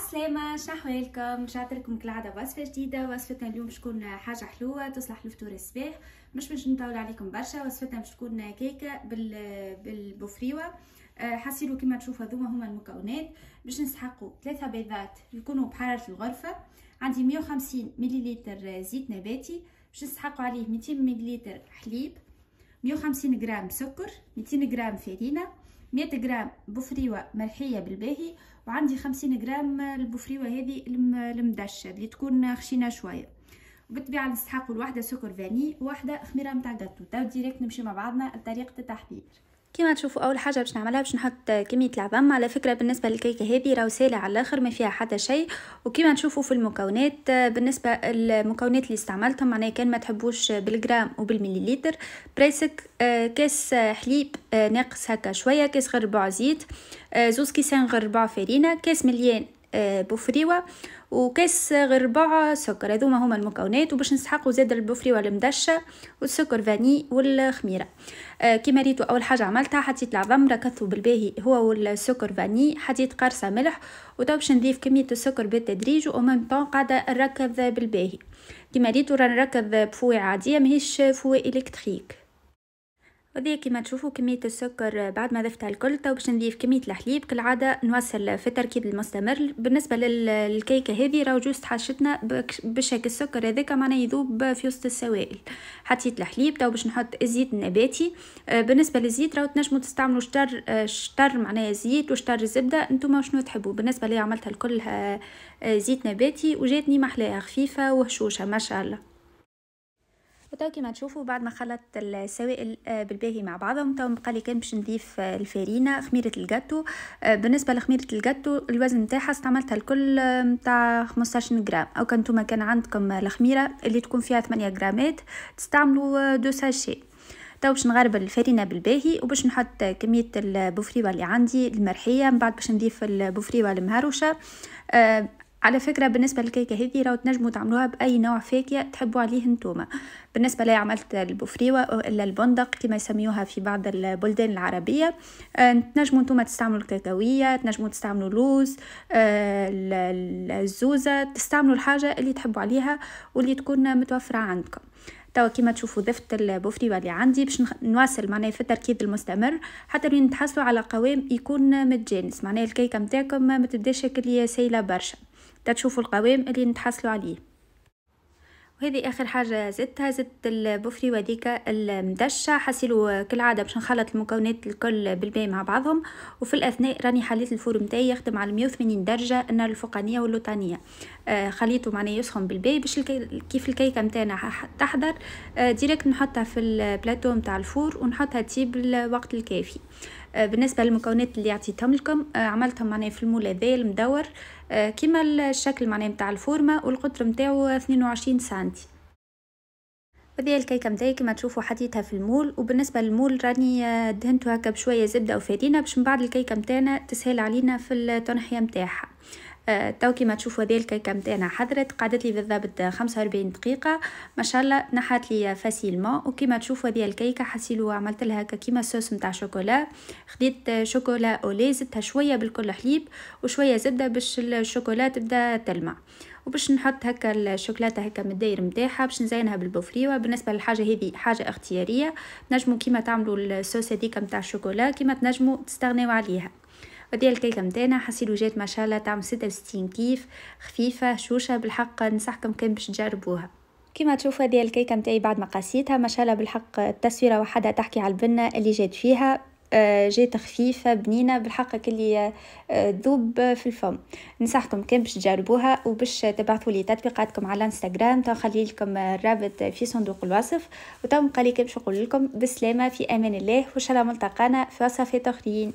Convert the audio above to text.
عالسلامة شحوالكم رجعت لكم كل عادة وصفة جديدة وصفتنا اليوم باش تكون حاجة حلوة تصلح لفطور الصباح مش باش نطول عليكم برشا وصفتنا باش تكون كيكة بال بالبوفريوة آه، حصيلو كما تشوفوا هذوما هما المكونات باش نسحقوا ثلاثة بيضات يكونوا بحرارة الغرفة عندي 150 مليليتر زيت نباتي باش نسحقوا عليه 200 مليليتر حليب 150 غرام سكر 200 غرام فرينة مية غرام بفريوه ملحيه بالباهي وعندي خمسين غرام البفريوه هذه المدشه اللي تكون خشينه شويه وبالطبيعه نستحقوا الواحده سكر فاني وواحده خميره متاع جاتو تو ديريكت نمشي مع بعضنا لطريقه التحضير كما تشوفوا اول حاجه باش نعملها باش نحط كميه العظم على فكره بالنسبه للكيكه هذه راهو سهله على الاخر ما فيها حتى شيء وكما تشوفوا في المكونات بالنسبه للمكونات اللي استعملتهم معناها كان ما تحبوش بالجرام وبالمليليتر بريسك آه، كاس حليب آه، ناقص هكا شويه كاس غربع زيت آه، زوز كيسان غربع فرينه كاس مليان بوفريوة وكاس غربعة سكر هذوما هما المكونات وباش نسحقوا زاد البوفريوة المدشة والسكر فاني والخميرة آه، كيما ريتو أول حاجة عملتها حطيت العظم ركضته بالباهي هو والسكر فاني حطيت قرصة ملح وتو باش نضيف كمية السكر بالتدريج وأمام طون قاعدة نركض بالباهي كيما ريتو رانا نركض بفوية عادية ماهيش فوية إلكتريك ودي كيما تشوفوا كمية السكر بعد ما ضفتها الكل تو باش نضيف كمية الحليب كالعادة نوصل في التركيب المستمر بالنسبة للكيكة هذه راهو جوست حاشتنا باش هاك السكر هذاك معناه يذوب في وسط السوائل حطيت الحليب تو باش نحط الزيت النباتي آه، بالنسبة للزيت راهو تنجموا تستعملوا شطر آه، شطر معناها زيت وشطر زبدة انتم شنو تحبوا بالنسبة لي عملتها الكل آه، زيت نباتي وجاتني محلاها خفيفة وهشوشة ما شاء الله وتو كيما تشوفوا بعد ما خلطت السوائل آه، بالباهي مع بعضهم تو بقى لي كان باش نضيف آه، الفارينة خميرة الجاتو آه، بالنسبة لخميرة الجاتو الوزن نتاعها استعملتها الكل نتاع 15 جرام او كان نتوما كان عندكم الخميرة اللي تكون فيها 8 جرامات تستعملوا دو ساشي تو باش نغرب الفرينه بالباهي وباش نحط كميه البوفريوه اللي عندي المرحيه من بعد باش نضيف البوفريوه المهروشه على فكره بالنسبه للكيكه هذه راهو تنجموا تعملوها باي نوع فاكهه تحبوا عليه نتوما بالنسبه لي عملت البوفريوه الا البندق كما يسميوها في بعض البلدان العربيه آه، تنجموا نتوما تستعملوا الكاكاويه تنجموا تستعملوا لوز آه، الزوزه تستعملوا الحاجه اللي تحبوا عليها واللي تكون متوفره عندكم توا كيما تشوفوا ضفت البوفري اللي عندي باش نواصل معناها في التركيز المستمر حتى لين تحصلوا على قوام يكون متجانس معناها الكيكه نتاعكم ما تبداش اللي سايله برشا تشوفوا القوام اللي نتحصلوا عليه وهذه اخر حاجه زدتها زدت البوفري وديكا المدشه حسيلو كالعاده باش نخلط المكونات الكل بالباي مع بعضهم وفي الاثناء راني حليت الفور نتاعي يخدم على 180 درجه النار الفوقانيه واللوطانيه آه، خليته معناه يسخن بالباي باش كيف الكيكه نتاعنا تحضر آه، ديريكت نحطها في البلاتو نتاع الفور ونحطها تسيب الوقت الكافي آه، بالنسبه للمكونات اللي عطيتهم لكم آه، عملتهم معناها في المولى ذا المدور آه، كيما الشكل معناها نتاع الفورمه والقطر نتاعو 22 سنتي هذه الكيكه نتاعي كما تشوفوا حطيتها في المول وبالنسبه للمول راني دهنته هكا بشويه زبده وفارينه باش من بعد الكيكه نتاعنا تسهل علينا في التنحيه نتاعها تو كيما تشوفوا هذه الكيكه نتاعنا حضرت قعدت لي بالضبط 45 دقيقه ما شاء الله نحات لي فاسيلمون وكيما تشوفوا هذه الكيكه حسيلو عملت لها كيما صوص نتاع شوكولا خديت شوكولا اولي زدتها شويه بالكل حليب وشويه زبده باش الشوكولا تبدا تلمع وباش نحط هكا الشوكولاته هكا من الداير نتاعها باش نزينها بالبوفريوه بالنسبه للحاجه هذه حاجه اختياريه تنجموا كيما تعملوا الصوص هذيك نتاع الشوكولا كيما تنجموا تستغنيو عليها ودي الكيكه متانا حسيلو جات ما شاء الله طعم 66 كيف خفيفه شوشة بالحق نصحكم كان باش تجربوها كما تشوفوا هذه الكيكه نتاعي بعد ما قاسيتها ما شاء الله بالحق التصويره وحدها تحكي على البنه اللي جات فيها آه، جات خفيفة بنينة بالحق اللي آه، ذوب في الفم ننصحكم كان باش تجربوها وباش تبعثوا لي تطبيقاتكم على الانستغرام تخلي لكم الرابط في صندوق الوصف وتم قالي كان باش نقول لكم بالسلامة في امان الله وان شاء الله ملتقانا في وصفات اخرين